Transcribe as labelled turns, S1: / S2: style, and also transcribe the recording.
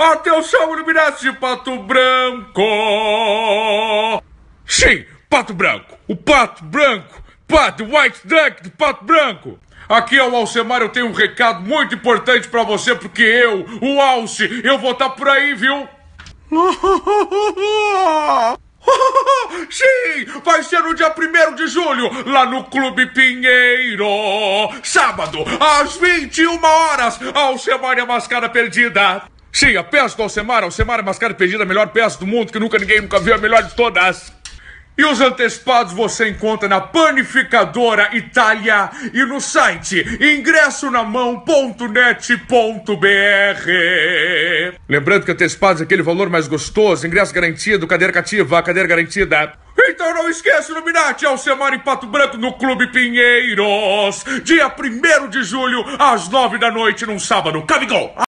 S1: Atenção, iluminados de Pato Branco! Sim, Pato Branco! O Pato Branco! Pato White Duck do Pato Branco! Aqui é o Alcemar, eu tenho um recado muito importante para você, porque eu, o Alce, eu vou estar tá por aí, viu? Sim, vai ser no dia 1 de julho, lá no Clube Pinheiro. Sábado, às 21 horas, Alcemar e a Mascara Perdida. Sim, a peça do Alcemar, Alcemar é Mascara Perdida, a melhor peça do mundo que nunca ninguém nunca viu, a melhor de todas. E os antecipados você encontra na Panificadora Itália e no site ingressoNamão.net.br. Lembrando que antecipados é aquele valor mais gostoso, ingresso garantido, cadeira cativa, cadeira garantida. Então não esquece, Illuminati, Alcemar em Pato Branco no Clube Pinheiros. Dia 1 de julho, às 9 da noite, num sábado. Cabigol!